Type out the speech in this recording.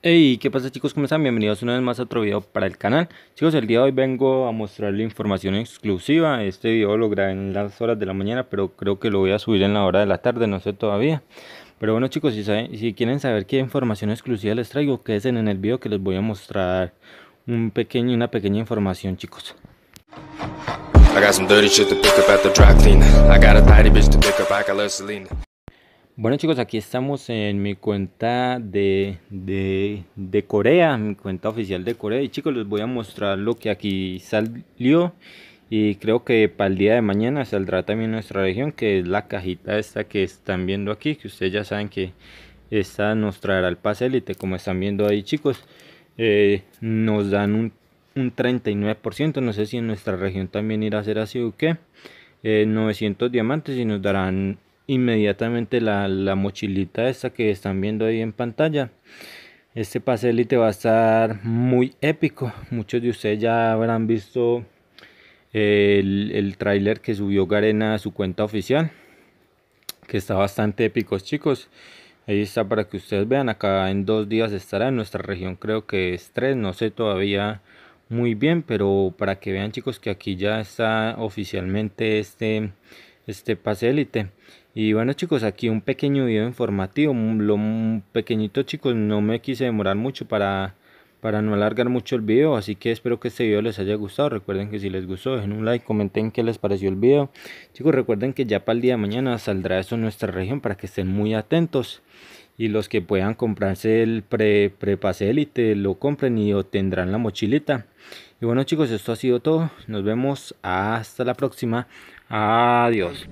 Hey, ¿qué pasa chicos? ¿Cómo están? Bienvenidos una vez más a otro video para el canal Chicos, el día de hoy vengo a mostrarles información exclusiva Este video lo grabé en las horas de la mañana Pero creo que lo voy a subir en la hora de la tarde, no sé todavía Pero bueno chicos, si, si quieren saber qué información exclusiva les traigo Quédense en el video que les voy a mostrar un pequeño, una pequeña información chicos bueno chicos, aquí estamos en mi cuenta de, de, Corea, mi cuenta oficial de Corea. Y chicos, les voy a mostrar lo que aquí salió. Y creo que para el día de mañana saldrá también nuestra región, que es la cajita esta que están viendo aquí. Que ustedes ya saben que esta nos traerá el pase élite, como están viendo ahí chicos. Eh, nos dan un, un 39%, no sé si en nuestra región también irá a ser así o qué. 900 eh, diamantes y nos darán inmediatamente la, mochilita esta que están viendo ahí en pantalla este pase élite va a estar muy épico muchos de ustedes ya habrán visto eh, el, trailer tráiler que subió Garena a su cuenta oficial que está bastante épico chicos ahí está para que ustedes vean acá en dos días estará en nuestra región creo que es tres no sé todavía muy bien pero para que vean chicos que aquí ya está oficialmente este este pase élite. Y bueno chicos, aquí un pequeño video informativo, mm, lo pequeñito chicos, no me quise demorar mucho para, para no alargar mucho el video, así que espero que este video les haya gustado, recuerden que si les gustó dejen un like, comenten qué les pareció el video. Chicos recuerden que ya para el día de mañana saldrá eso en nuestra región para que estén muy atentos y los que puedan comprarse el pre, prepase élite lo compren y obtendrán la mochilita. Y bueno chicos, esto ha sido todo. Nos vemos hasta la próxima. Adiós.